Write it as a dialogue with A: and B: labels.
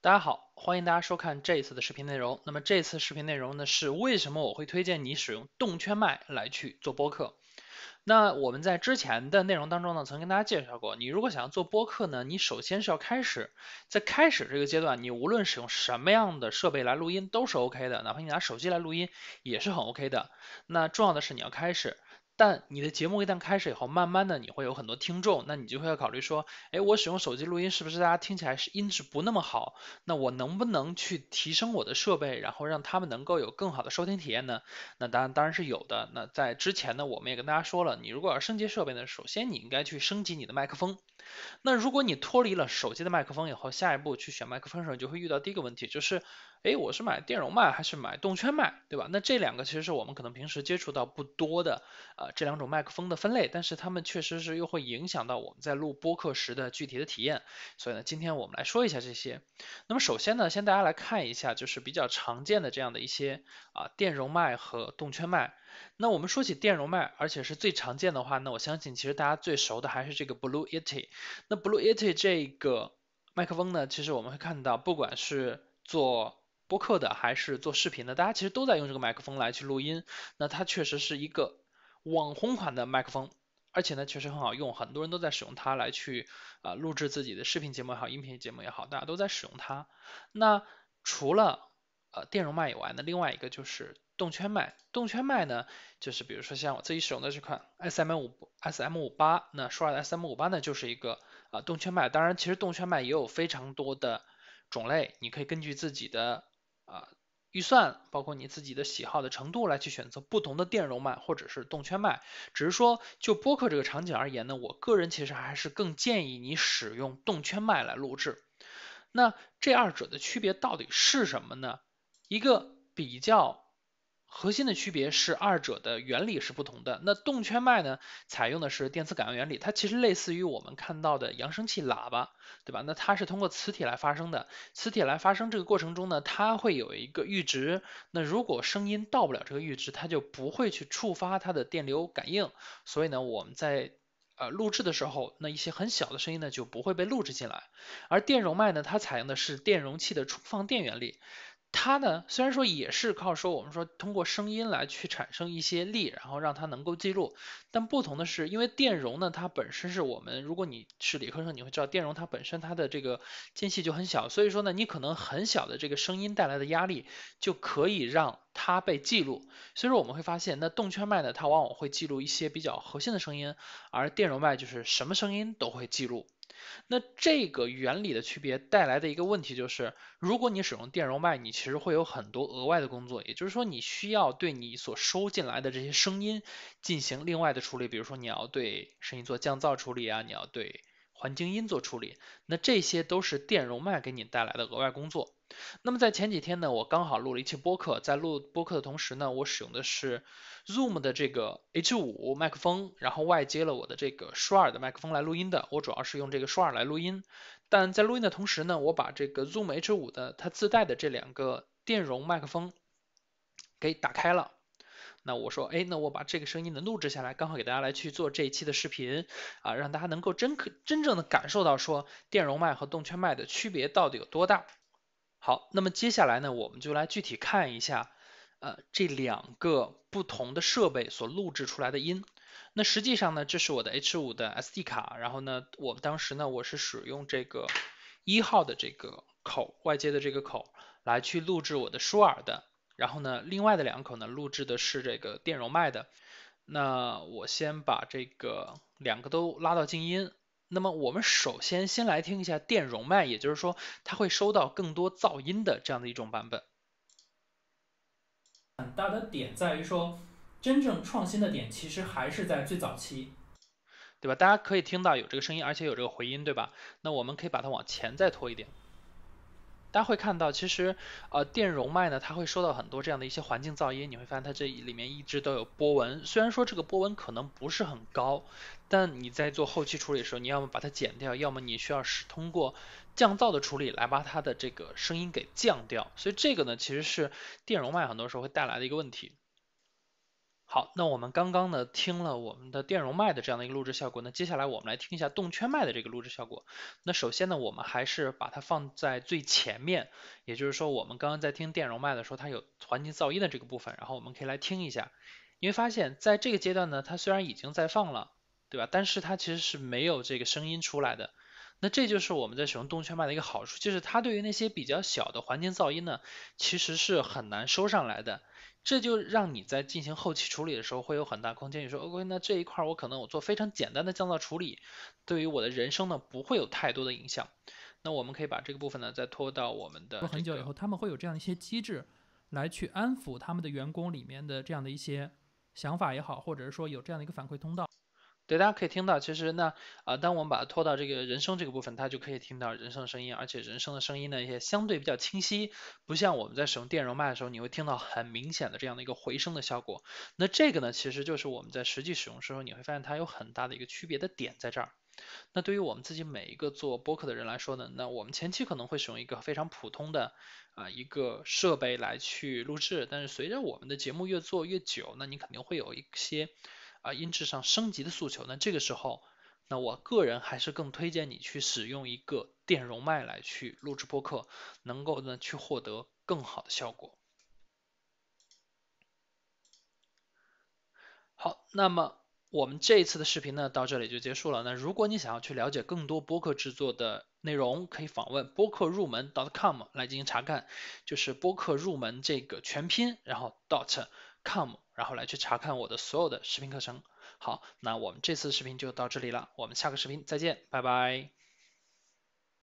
A: 大家好，欢迎大家收看这一次的视频内容。那么这次视频内容呢，是为什么我会推荐你使用动圈麦来去做播客。那我们在之前的内容当中呢，曾跟大家介绍过，你如果想要做播客呢，你首先是要开始，在开始这个阶段，你无论使用什么样的设备来录音都是 OK 的，哪怕你拿手机来录音也是很 OK 的。那重要的是你要开始。但你的节目一旦开始以后，慢慢的你会有很多听众，那你就会要考虑说，哎，我使用手机录音是不是大家听起来是音质不那么好？那我能不能去提升我的设备，然后让他们能够有更好的收听体验呢？那当然，当然是有的。那在之前呢，我们也跟大家说了，你如果要升级设备呢，首先你应该去升级你的麦克风。那如果你脱离了手机的麦克风以后，下一步去选麦克风的时候你就会遇到第一个问题，就是。哎，我是买电容麦还是买动圈麦，对吧？那这两个其实是我们可能平时接触到不多的啊这两种麦克风的分类，但是它们确实是又会影响到我们在录播客时的具体的体验。所以呢，今天我们来说一下这些。那么首先呢，先大家来看一下，就是比较常见的这样的一些啊电容麦和动圈麦。那我们说起电容麦，而且是最常见的话那我相信其实大家最熟的还是这个 Blue Yeti。那 Blue Yeti 这个麦克风呢，其实我们会看到，不管是做播客的还是做视频的，大家其实都在用这个麦克风来去录音，那它确实是一个网红款的麦克风，而且呢确实很好用，很多人都在使用它来去啊录制自己的视频节目也好，音频节目也好，大家都在使用它。那除了呃电容麦以外，那另外一个就是动圈麦。动圈麦呢，就是比如说像我自己使用的这款 S M 五 S M 五八，那尔的 S M 五八呢就是一个啊动圈麦。当然，其实动圈麦也有非常多的种类，你可以根据自己的。预算，包括你自己的喜好的程度来去选择不同的电容麦或者是动圈麦。只是说，就播客这个场景而言呢，我个人其实还是更建议你使用动圈麦来录制。那这二者的区别到底是什么呢？一个比较。核心的区别是二者的原理是不同的。那动圈麦呢，采用的是电磁感应原理，它其实类似于我们看到的扬声器喇叭，对吧？那它是通过磁铁来发声的，磁铁来发声这个过程中呢，它会有一个阈值，那如果声音到不了这个阈值，它就不会去触发它的电流感应。所以呢，我们在呃录制的时候，那一些很小的声音呢就不会被录制进来。而电容麦呢，它采用的是电容器的充放电原理。它呢，虽然说也是靠说我们说通过声音来去产生一些力，然后让它能够记录，但不同的是，因为电容呢，它本身是我们，如果你是理科生，你会知道电容它本身它的这个间隙就很小，所以说呢，你可能很小的这个声音带来的压力就可以让它被记录。所以说我们会发现，那动圈麦呢，它往往会记录一些比较核心的声音，而电容麦就是什么声音都会记录。那这个原理的区别带来的一个问题就是，如果你使用电容麦，你其实会有很多额外的工作，也就是说，你需要对你所收进来的这些声音进行另外的处理，比如说你要对声音做降噪处理啊，你要对。环境音做处理，那这些都是电容麦给你带来的额外工作。那么在前几天呢，我刚好录了一期播客，在录播客的同时呢，我使用的是 Zoom 的这个 H5 麦克风，然后外接了我的这个舒尔的麦克风来录音的。我主要是用这个舒尔来录音，但在录音的同时呢，我把这个 Zoom H5 的它自带的这两个电容麦克风给打开了。那我说，哎，那我把这个声音呢录制下来，刚好给大家来去做这一期的视频，啊，让大家能够真可真正的感受到说电容麦和动圈麦的区别到底有多大。好，那么接下来呢，我们就来具体看一下呃这两个不同的设备所录制出来的音。那实际上呢，这是我的 H 五的 SD 卡，然后呢，我当时呢我是使用这个一号的这个口外接的这个口来去录制我的舒尔的。然后呢，另外的两口呢，录制的是这个电容麦的。那我先把这个两个都拉到静音。那么我们首先先来听一下电容麦，也就是说它会收到更多噪音的这样的一种版本。大的点在于说，真正创新的点其实还是在最早期，对吧？大家可以听到有这个声音，而且有这个回音，对吧？那我们可以把它往前再拖一点。大家会看到，其实呃电容麦呢，它会收到很多这样的一些环境噪音，你会发现它这里面一直都有波纹。虽然说这个波纹可能不是很高，但你在做后期处理的时候，你要么把它剪掉，要么你需要是通过降噪的处理来把它的这个声音给降掉。所以这个呢，其实是电容麦很多时候会带来的一个问题。好，那我们刚刚呢听了我们的电容麦的这样的一个录制效果，那接下来我们来听一下动圈麦的这个录制效果。那首先呢，我们还是把它放在最前面，也就是说，我们刚刚在听电容麦的时候，它有环境噪音的这个部分，然后我们可以来听一下，你会发现，在这个阶段呢，它虽然已经在放了，对吧？但是它其实是没有这个声音出来的。那这就是我们在使用动圈麦的一个好处，就是它对于那些比较小的环境噪音呢，其实是很难收上来的。这就让你在进行后期处理的时候会有很大空间。你说，OK，那这一块我可能我做非常简单的降噪处理，对于我的人声呢不会有太多的影响。那我们可以把这个部分呢再拖到我们的。很久以后，他们会有这样一些机制，来去安抚他们的员工里面的这样的一些想法也好，或者是说有这样的一个反馈通道。对，大家可以听到，其实那啊，当我们把它拖到这个人声这个部分，它就可以听到人声的声音，而且人声的声音呢，也相对比较清晰，不像我们在使用电容麦的时候，你会听到很明显的这样的一个回声的效果。那这个呢，其实就是我们在实际使用时候，你会发现它有很大的一个区别的点在这儿。那对于我们自己每一个做播客的人来说呢，那我们前期可能会使用一个非常普通的啊一个设备来去录制，但是随着我们的节目越做越久，那你肯定会有一些。啊，音质上升级的诉求，那这个时候，那我个人还是更推荐你去使用一个电容麦来去录制播客，能够呢去获得更好的效果。好，那么我们这一次的视频呢到这里就结束了。那如果你想要去了解更多播客制作的内容，可以访问播客入门 .dot.com 来进行查看，就是播客入门这个全拼，然后 .dot.com。然后来去查看我的所有的视频课程。好，那我们这次视频就到这里了，我们下个视频再见，拜拜。